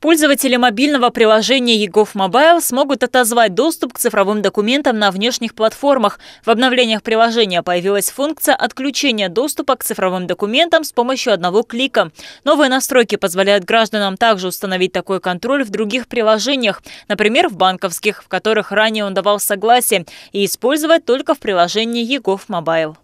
Пользователи мобильного приложения ЕГОВ Мобайл смогут отозвать доступ к цифровым документам на внешних платформах. В обновлениях приложения появилась функция отключения доступа к цифровым документам с помощью одного клика. Новые настройки позволяют гражданам также установить такой контроль в других приложениях, например, в банковских, в которых ранее он давал согласие, и использовать только в приложении ЕГОВ Мобайл.